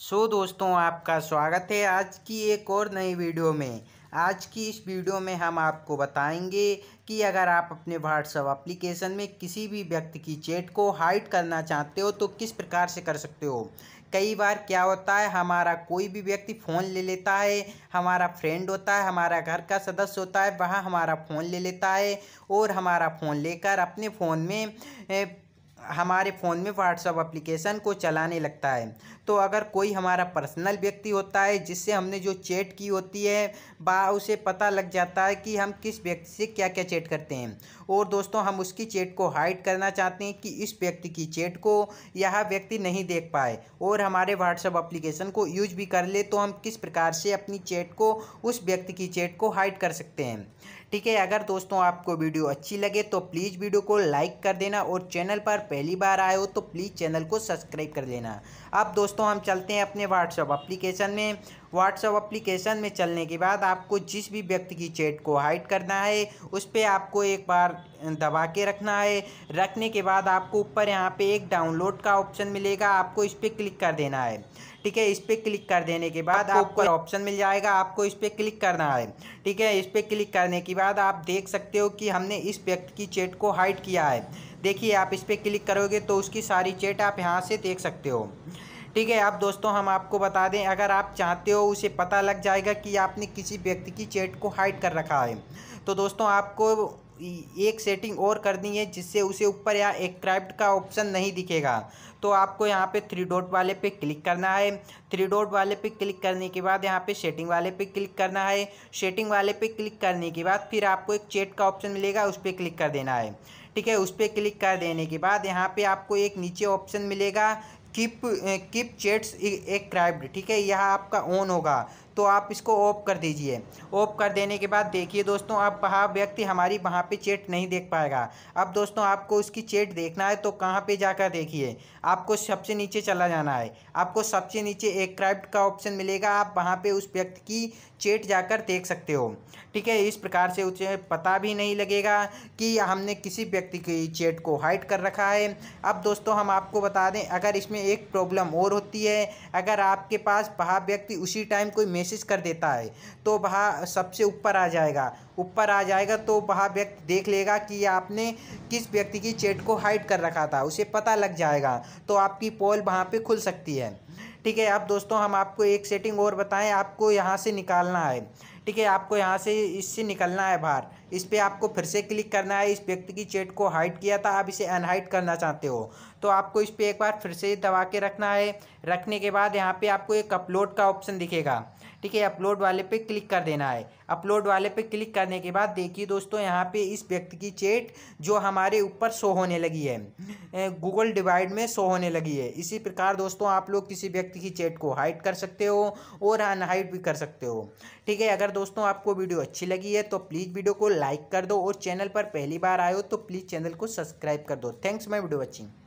सो so, दोस्तों आपका स्वागत है आज की एक और नई वीडियो में आज की इस वीडियो में हम आपको बताएंगे कि अगर आप अपने व्हाट्सअप एप्लीकेशन में किसी भी व्यक्ति की चैट को हाइड करना चाहते हो तो किस प्रकार से कर सकते हो कई बार क्या होता है हमारा कोई भी व्यक्ति फ़ोन ले लेता है हमारा फ्रेंड होता है हमारा घर का सदस्य होता है वह हमारा फ़ोन ले लेता है और हमारा फ़ोन लेकर अपने फ़ोन में ए, हमारे फ़ोन में व्हाट्सअप एप्लीकेशन को चलाने लगता है तो अगर कोई हमारा पर्सनल व्यक्ति होता है जिससे हमने जो चैट की होती है बा उसे पता लग जाता है कि हम किस व्यक्ति से क्या क्या चैट करते हैं और दोस्तों हम उसकी चैट को हाइड करना चाहते हैं कि इस व्यक्ति की चैट को यह व्यक्ति नहीं देख पाए और हमारे व्हाट्सअप अप्लीकेशन को यूज भी कर ले तो हम किस प्रकार से अपनी चैट को उस व्यक्ति की चैट को हाइड कर सकते हैं ठीक है अगर दोस्तों आपको वीडियो अच्छी लगे तो प्लीज़ वीडियो को लाइक कर देना और चैनल पर पहली बार आए हो तो प्लीज़ चैनल को सब्सक्राइब कर लेना अब दोस्तों हम चलते हैं अपने व्हाट्सअप अप्लीकेशन में व्हाट्सअप अप्लीकेशन में चलने के बाद आपको जिस भी व्यक्ति की चैट को हाइड करना है उस पर आपको एक बार दबा के रखना है रखने के बाद आपको ऊपर यहाँ पे एक डाउनलोड का ऑप्शन मिलेगा आपको इस पर क्लिक कर देना है ठीक है इस पर क्लिक कर देने के बाद आपको ऑप्शन मिल जाएगा आपको इस पर क्लिक करना है ठीक है इस पर क्लिक करने के बाद आप देख सकते हो कि हमने इस व्यक्ति की चैट को हाइड किया है देखिए आप इस पर क्लिक करोगे तो उसकी सारी चैट आप यहाँ से देख सकते हो ठीक है आप दोस्तों हम आपको बता दें अगर आप चाहते हो उसे पता लग जाएगा कि आपने किसी व्यक्ति की चैट को हाइड कर रखा है तो दोस्तों आपको एक सेटिंग और करनी है जिससे उसे ऊपर या एक्रैप्ट का ऑप्शन नहीं दिखेगा तो आपको यहाँ पे थ्री डॉट वाले पे क्लिक करना है थ्री डॉट वाले पे क्लिक करने के बाद यहाँ पे सेटिंग वाले पे क्लिक करना है सेटिंग वाले पे क्लिक करने के बाद फिर आपको एक चेट का ऑप्शन मिलेगा उस पर क्लिक कर देना है ठीक है उस पर क्लिक कर देने के बाद यहाँ पे आपको एक नीचे ऑप्शन मिलेगा किप किप चेट्स एक क्राइब्ड ठीक है यह आपका ऑन होगा तो आप इसको ऑफ कर दीजिए ऑफ कर देने के बाद देखिए दोस्तों अब वहाँ व्यक्ति हमारी वहाँ पे चेट नहीं देख पाएगा अब दोस्तों आपको उसकी चेट देखना है तो कहाँ पे जाकर देखिए आपको सबसे नीचे चला जाना है आपको सबसे नीचे एक क्राइब्ड का ऑप्शन मिलेगा आप वहाँ पर उस व्यक्ति की चेट जाकर देख सकते हो ठीक है इस प्रकार से उसे पता भी नहीं लगेगा कि हमने किसी व्यक्ति की चेट को हाइड कर रखा है अब दोस्तों हम आपको बता दें अगर इसमें में एक प्रॉब्लम और होती है अगर आपके पास वह व्यक्ति उसी टाइम कोई मैसेज कर देता है तो वह सबसे ऊपर आ जाएगा ऊपर आ जाएगा तो वह व्यक्ति देख लेगा कि आपने किस व्यक्ति की चैट को हाइड कर रखा था उसे पता लग जाएगा तो आपकी पोल वहाँ पर खुल सकती है ठीक है अब दोस्तों हम आपको एक सेटिंग और बताएं आपको यहाँ से निकालना है ठीक है आपको यहाँ से इससे निकलना है बाहर इस पर आपको फिर से क्लिक करना है इस व्यक्ति की चैट को हाइट किया था आप इसे अनहाइट करना चाहते हो तो आपको इस पर एक बार फिर से दबा के रखना है रखने के बाद यहाँ पे आपको एक अपलोड का ऑप्शन दिखेगा ठीक है अपलोड वाले पे क्लिक कर देना है अपलोड वाले पे क्लिक करने के बाद देखिए दोस्तों यहाँ पे इस व्यक्ति की चैट जो हमारे ऊपर शो होने लगी है गूगल डिवाइड में शो होने लगी है इसी प्रकार दोस्तों आप लोग किसी व्यक्ति व्यक्ति की चैट को हाइड कर सकते हो और अनहाइड भी कर सकते हो ठीक है अगर दोस्तों आपको वीडियो अच्छी लगी है तो प्लीज़ वीडियो को लाइक कर दो और चैनल पर पहली बार आए हो तो प्लीज़ चैनल को सब्सक्राइब कर दो थैंक्स माई वीडियो वॉचिंग